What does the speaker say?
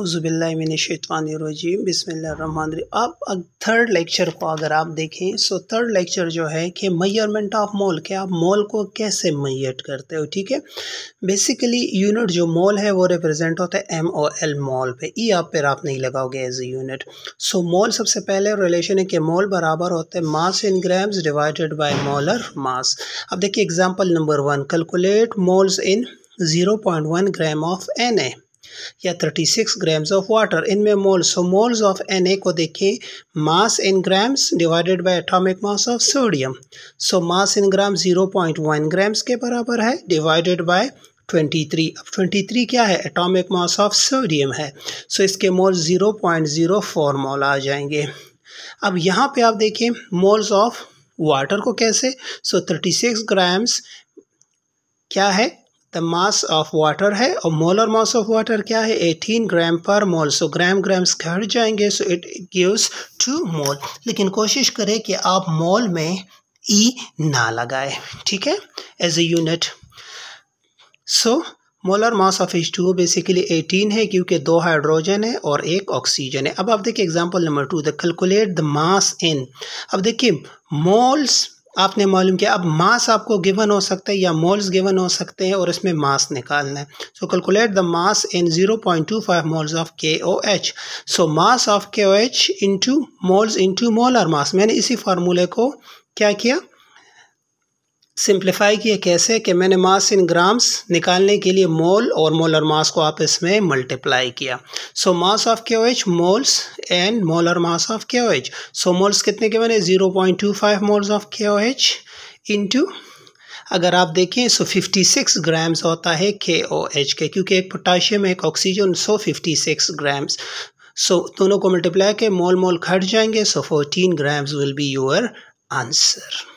अवज़ुबिल्लिमिनशवानरजीम बिसमीम आप अब थर्ड लेक्चर को अगर आप देखें सो थर्ड लेक्चर जो है कि मैयरमेंट ऑफ मॉल के आप मॉल को कैसे मैयट करते हो ठीक है बेसिकली यूनिट जो मॉल है वो रिप्रेजेंट होता है एम ओ एल मॉल पे ई e आप पर आप नहीं लगाओगे as a unit so mole सबसे पहले रिलेशन है कि मोल बराबर होता है mass in grams divided by molar mass अब देखिए example number one calculate moles in zero point one gram of N A या 36 ग्राम्स ऑफ वाटर इनमें moles so moles of N को देखें mass in grams divided by atomic mass of sodium so mass in gram 0.1 grams के बराबर है divided by 23 अब 23 क्या है एटॉमिक मास ऑफ सोडियम है सो so इसके मोल 0.04 मोल आ जाएंगे अब यहाँ पे आप देखें मोल्स ऑफ वाटर को कैसे सो so 36 ग्राम्स क्या है द मास ऑफ वाटर है और मोलर मास ऑफ वाटर क्या है 18 ग्राम पर मोल सो ग्राम ग्राम्स घट जाएंगे so it gives two mole लेकिन कोशिश करें कि आप मोल में ई e ना लगाए ठीक है as a unit so molar mass of H two basically 18 है क्योंकि दो हाइड्रोजन है और एक ऑक्सीजन है अब आप देखिए example number two the calculate the mass in अब देखिए मोल्स आपने मालूम किया अब मास आपको गिवन हो सकता है या मोल्स गिवन हो सकते हैं और इसमें मास निकालना है so calculate the mass in 0.25 moles of K O H so mass of K O H into moles into molar mass मैंने इसी फार्मूले को क्या किया सिंप्लीफाई किए कैसे कि मैंने मास इन ग्राम्स निकालने के लिए मोल और मोलर मास को आप इसमें मल्टीप्लाई किया so mass of K moles and molar mass of K H so moles कितने के मैंने zero point two five moles of K H into अगर आप देखें सो 56 ग्राम्स होता है के ओ एच के क्योंकि एक पोटाशियम एक oxygen so six grams so दोनों को मल्टीप्लाई के मोल मोल घट जाएंगे so fourteen grams will be your answer